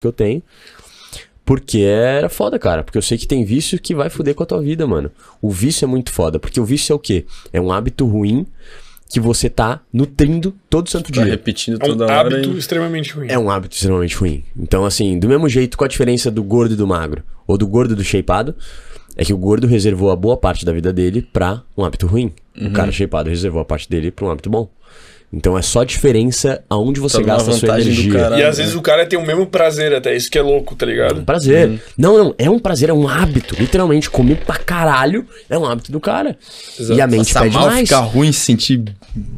que eu tenho. Porque era é foda, cara. Porque eu sei que tem vício que vai fuder com a tua vida, mano. O vício é muito foda. Porque o vício é o quê? É um hábito ruim que você tá nutrindo todo santo tá dia. repetindo é toda hora. É um hora hábito extremamente ruim. É um hábito extremamente ruim. Então, assim, do mesmo jeito, com a diferença do gordo e do magro? Ou do gordo e do shapeado? É que o gordo reservou a boa parte da vida dele pra um hábito ruim. Uhum. O cara shapeado reservou a parte dele pra um hábito bom. Então é só diferença aonde você tá gasta a sua energia. Caralho, e às né? vezes o cara tem o mesmo prazer até, isso que é louco, tá ligado? É um prazer. Uhum. Não, não, é um prazer, é um hábito. Literalmente, comer pra caralho é um hábito do cara. Exato. E a mente Passar pede mal, mais. ficar ruim, sentir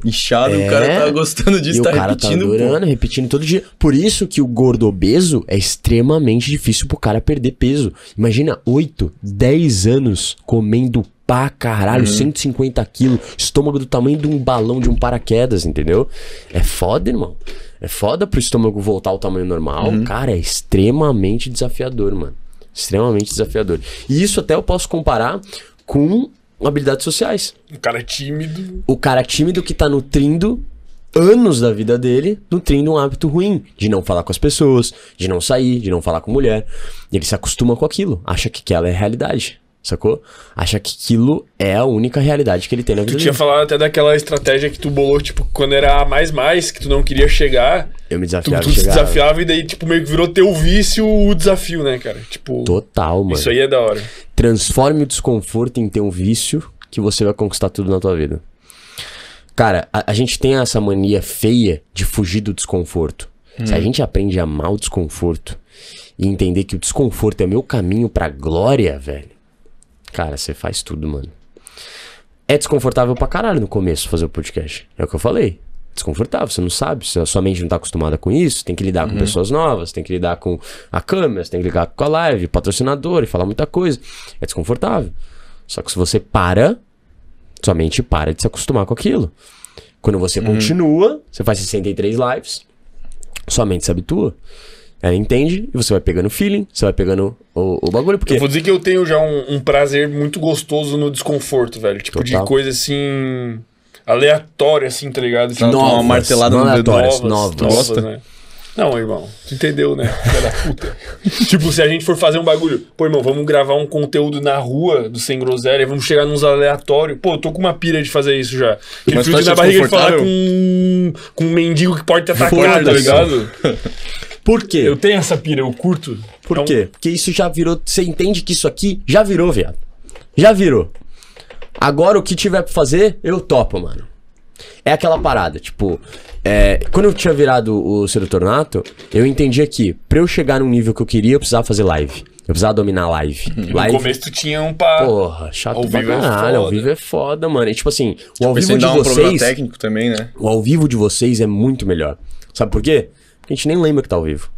inchado, é... Tá o cara tá gostando disso, e tá o cara repetindo. Tá adorando, pô. repetindo todo dia. Por isso que o gordo obeso é extremamente difícil pro cara perder peso. Imagina 8, 10 anos comendo pra caralho, uhum. 150 quilos, estômago do tamanho de um balão de um paraquedas, entendeu? É foda, irmão. É foda pro estômago voltar ao tamanho normal. Uhum. Cara, é extremamente desafiador, mano. Extremamente desafiador. E isso até eu posso comparar com habilidades sociais. O cara é tímido. O cara é tímido que tá nutrindo anos da vida dele nutrindo um hábito ruim, de não falar com as pessoas, de não sair, de não falar com mulher. Ele se acostuma com aquilo, acha que aquela é a realidade. Sacou? Acha que aquilo é a única realidade que ele tem na vida. Tu tinha falado até daquela estratégia que tu bolou, tipo, quando era mais mais, que tu não queria chegar. Eu me desafiava. Tu, tu chegar, desafiava e daí, tipo, meio que virou teu vício o desafio, né, cara? Tipo. Total, mano. Isso aí é da hora. Transforme o desconforto em teu vício que você vai conquistar tudo na tua vida. Cara, a, a gente tem essa mania feia de fugir do desconforto. Hum. Se a hum. gente aprende a amar o desconforto e entender que o desconforto é meu caminho pra glória, velho Cara, você faz tudo, mano. É desconfortável pra caralho no começo fazer o podcast. É o que eu falei. Desconfortável, você não sabe, sua mente não tá acostumada com isso, tem que lidar uhum. com pessoas novas, tem que lidar com a câmera, tem que lidar com a live, patrocinador e falar muita coisa. É desconfortável. Só que se você para, sua mente para de se acostumar com aquilo. Quando você uhum. continua, você faz 63 lives, sua mente se habitua é, entende e você vai pegando o feeling, você vai pegando o, o bagulho. Porque... Eu vou dizer que eu tenho já um, um prazer muito gostoso no desconforto, velho. Tipo, Total. de coisa assim. aleatória, assim, tá ligado? Tipo, novas, uma martelada no dedo. Novas, novas. Tu gosta? Né? Não, irmão, tu entendeu, né? Da puta. tipo, se a gente for fazer um bagulho, pô, irmão, vamos gravar um conteúdo na rua do Sem Groselha, vamos chegar nos aleatórios. Pô, eu tô com uma pira de fazer isso já. Que Mas frio tá na barriga de falar com, com um mendigo que pode te atacar, tá ligado? Por quê? Eu tenho essa pira, eu curto. Por então... quê? Porque isso já virou. Você entende que isso aqui já virou, viado. Já virou. Agora o que tiver pra fazer, eu topo, mano. É aquela parada, tipo. É, quando eu tinha virado o Sedutor Nato, eu entendia que pra eu chegar num nível que eu queria, eu precisava fazer live. Eu precisava dominar live. Uhum. live. No começo tu tinha um pá. Porra, chato ao pra é caralho. É ao vivo é foda, mano. E tipo assim, o tipo, ao vivo de um vocês. Também, né? O ao vivo de vocês é muito melhor. Sabe por quê? a gente nem lembra que tá ao vivo.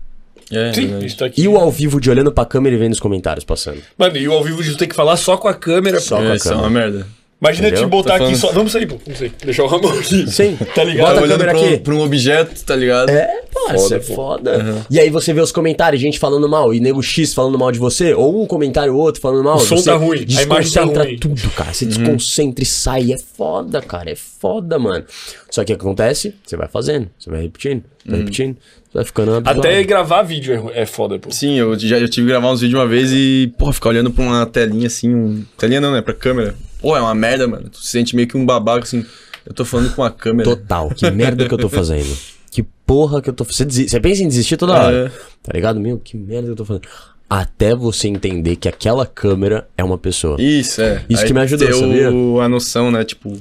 É, é, Sim, verdade. está aqui. E o ao vivo de olhando pra câmera e vendo os comentários passando. Mano, e o ao vivo de ter que falar só com a câmera. Só é, com a câmera. É, isso é uma merda. Imagina Entendeu? te botar aqui só. Vamos sair, pô. Vamos sair. Deixar o Ramon aqui. Sim. Tá ligado? Bota olhando pra, aqui. pra um objeto, tá ligado? É, pô, isso é foda. Uhum. E aí você vê os comentários, gente falando mal, e nego X falando mal de você, ou um comentário outro falando mal. O som tá ruim, tá Desconcentra tá tudo, cara. Você uhum. desconcentra e sai. É foda, cara. É foda, mano. Só que o que acontece? Você vai fazendo, você vai repetindo, vai uhum. repetindo, Vai ficando Até gravar vídeo é, é, foda, pô. Sim, eu já eu tive que gravar uns vídeos uma vez e, pô, ficar olhando pra uma telinha assim, um... telinha não, né? Pra câmera. Pô, é uma merda, mano. Tu se sente meio que um babaca assim. Eu tô falando com a câmera. Total, que merda que eu tô fazendo. Que porra que eu tô fazendo. Você, desiste, você pensa em desistir toda hora. É. Tá ligado? Meu, que merda que eu tô fazendo. Até você entender que aquela câmera é uma pessoa. Isso, é. Isso Aí que me ajudou, deu sabia? a noção, né? Tipo.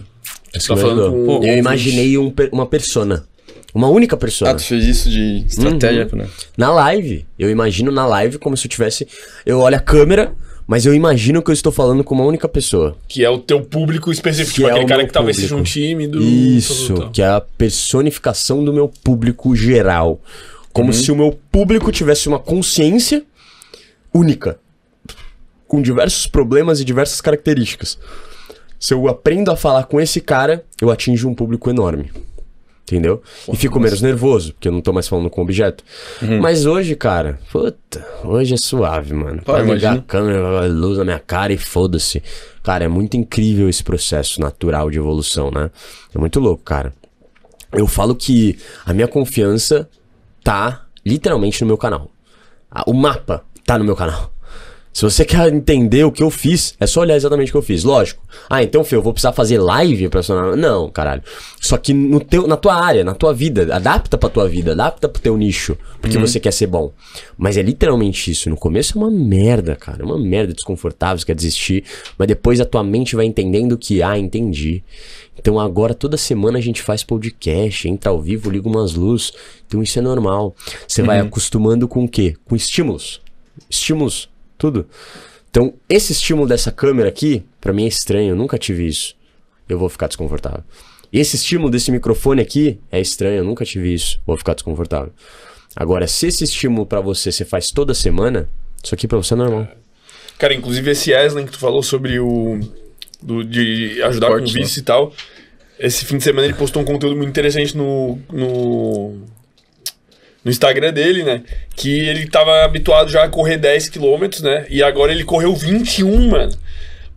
Isso tá falando com, pô, eu imaginei um, uma persona. Uma única pessoa. Ah, tu fez isso de estratégia, uhum. né? Na live. Eu imagino na live como se eu tivesse. Eu olho a câmera, mas eu imagino que eu estou falando com uma única pessoa. Que é o teu público específico, que tipo, é aquele cara que talvez seja um time do. Isso, do que é a personificação do meu público geral. Como uhum. se o meu público tivesse uma consciência única, com diversos problemas e diversas características. Se eu aprendo a falar com esse cara, eu atinjo um público enorme entendeu? Porra, e fico menos nervoso, porque eu não tô mais falando com objeto. Uhum. Mas hoje, cara, puta, hoje é suave, mano. Pode ligar a câmera, a luz na minha cara e foda-se. Cara, é muito incrível esse processo natural de evolução, né? É muito louco, cara. Eu falo que a minha confiança tá literalmente no meu canal. O mapa tá no meu canal. Se você quer entender o que eu fiz, é só olhar exatamente o que eu fiz. Lógico. Ah, então, Fê, eu vou precisar fazer live pra sonar. Não, caralho. Só que no teu, na tua área, na tua vida, adapta pra tua vida, adapta pro teu nicho, porque uhum. você quer ser bom. Mas é literalmente isso. No começo é uma merda, cara. É uma merda desconfortável, você quer desistir. Mas depois a tua mente vai entendendo que, ah, entendi. Então agora toda semana a gente faz podcast, entra ao vivo, liga umas luzes. Então isso é normal. Você uhum. vai acostumando com o quê? Com estímulos. Estímulos tudo. Então, esse estímulo dessa câmera aqui, para mim é estranho, eu nunca tive isso. Eu vou ficar desconfortável. Esse estímulo desse microfone aqui é estranho, eu nunca tive isso, vou ficar desconfortável. Agora, se esse estímulo para você você faz toda semana, isso aqui para você é normal. Cara, inclusive esse Eslen que tu falou sobre o do, de ajudar com o né? vice né? e tal, esse fim de semana ele postou um conteúdo muito interessante no, no no Instagram dele, né? Que ele tava habituado já a correr 10 km, né? E agora ele correu 21, mano.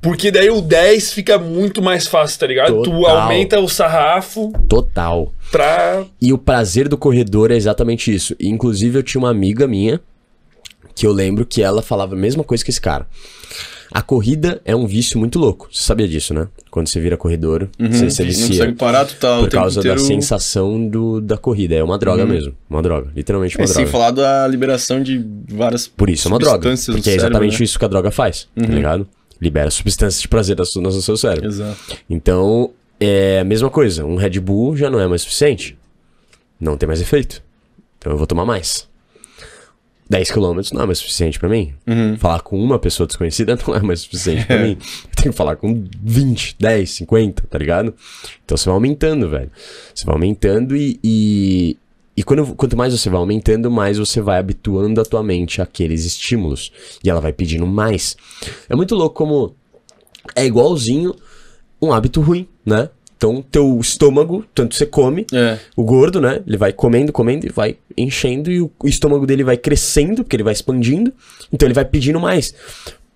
Porque daí o 10 fica muito mais fácil, tá ligado? Total. Tu aumenta o sarrafo. Total. Pra... E o prazer do corredor é exatamente isso. inclusive, eu tinha uma amiga minha que eu lembro que ela falava a mesma coisa que esse cara. A corrida é um vício muito louco. Você sabia disso, né? Quando você vira corredor, uhum, você se vicia. Não consegue parar, tu tá Por causa da sensação do, da corrida. É uma droga uhum. mesmo. Uma droga. Literalmente uma é, droga. Sem falar da liberação de várias Por isso é uma droga. Porque é cérebro, é exatamente né? isso que a droga faz, tá uhum. tá ligado? Libera substâncias de prazer no seu cérebro. Exato. Então, é a mesma coisa. Um Red Bull já não é mais suficiente. Não tem mais efeito. Então eu vou tomar mais. 10 quilômetros não é mais suficiente para mim. Uhum. Falar com uma pessoa desconhecida não é mais suficiente para é. mim. Eu tenho que falar com 20, 10, 50, tá ligado? Então você vai aumentando, velho. Você vai aumentando e. E, e quando, quanto mais você vai aumentando, mais você vai habituando a tua mente àqueles estímulos. E ela vai pedindo mais. É muito louco como. É igualzinho um hábito ruim, né? Então, teu estômago, tanto você come, é. o gordo, né? Ele vai comendo, comendo, e vai enchendo, e o estômago dele vai crescendo, porque ele vai expandindo, então ele vai pedindo mais.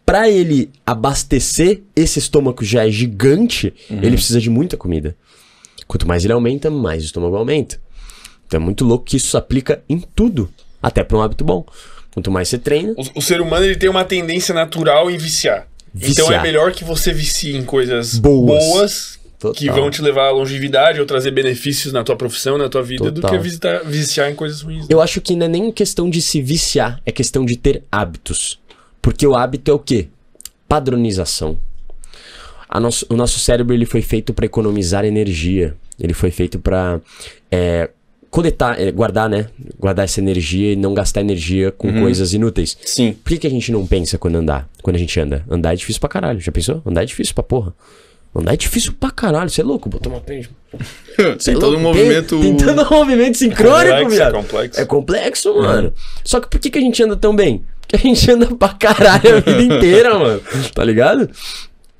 Para ele abastecer esse estômago já é gigante, uhum. ele precisa de muita comida. Quanto mais ele aumenta, mais o estômago aumenta. Então é muito louco que isso se aplica em tudo, até para um hábito bom. Quanto mais você treina. O, o ser humano ele tem uma tendência natural em viciar. Viciar. Então é melhor que você vicie em coisas boas, boas Total. que vão te levar à longevidade ou trazer benefícios na tua profissão, na tua vida, Total. do que visitar, viciar em coisas ruins. Né? Eu acho que não é nem questão de se viciar, é questão de ter hábitos. Porque o hábito é o quê? Padronização. Nosso, o nosso cérebro ele foi feito para economizar energia. Ele foi feito para é, coletar, é, guardar, né? Guardar essa energia e não gastar energia com uhum. coisas inúteis. Sim. Por que, que a gente não pensa quando andar? Quando a gente anda? Andar é difícil pra caralho. Já pensou? Andar é difícil pra porra. Andar é difícil pra caralho. Você é louco? botou uma pênis. Você é todo um movimento. tentando um movimento sincrônico, complexo, viado. É complexo. É complexo, mano. É. Só que por que, que a gente anda tão bem? Porque a gente anda pra caralho a vida inteira, mano. Tá ligado?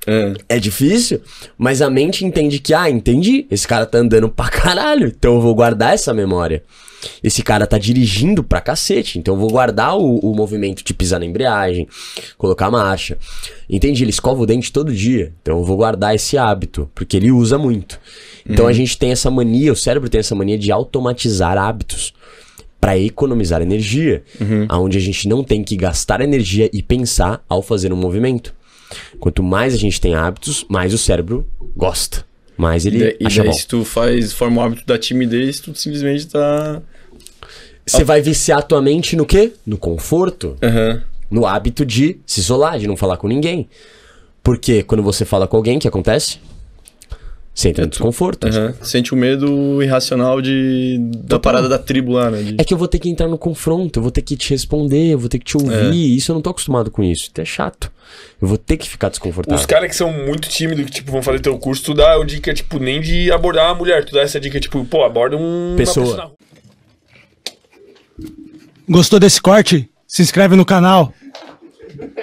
É. é. difícil, mas a mente entende que, ah, entendi, esse cara tá andando pra caralho, então eu vou guardar essa memória. Esse cara tá dirigindo pra cacete, então eu vou guardar o, o movimento de pisar na embreagem, colocar a marcha. Entendi, ele escova o dente todo dia, então eu vou guardar esse hábito, porque ele usa muito. Então uhum. a gente tem essa mania, o cérebro tem essa mania de automatizar hábitos para economizar energia, uhum. a gente não tem que gastar energia e pensar ao fazer um movimento. Quanto mais a gente tem hábitos, mais o cérebro gosta. Mais ele e, acha daí, bom. se tu faz, forma o hábito da timidez, tu simplesmente tá... Você vai viciar a tua mente no quê? No conforto. Uhum. No hábito de se isolar, de não falar com ninguém. Porque quando você fala com alguém, o que acontece? Sente o desconforto. Uhum. Sente o medo irracional de da Total. parada da tribo lá, né? De... É que eu vou ter que entrar no confronto, eu vou ter que te responder, eu vou ter que te ouvir. É. Isso eu não tô acostumado com isso. Isso é chato. Eu vou ter que ficar desconfortável. Os caras que são muito tímidos, que tipo, vão fazer teu curso, tu dá a dica, tipo, nem de abordar uma mulher. Tu dá essa dica, tipo, pô, aborda um. Pessoa. pessoa Gostou desse corte? Se inscreve no canal.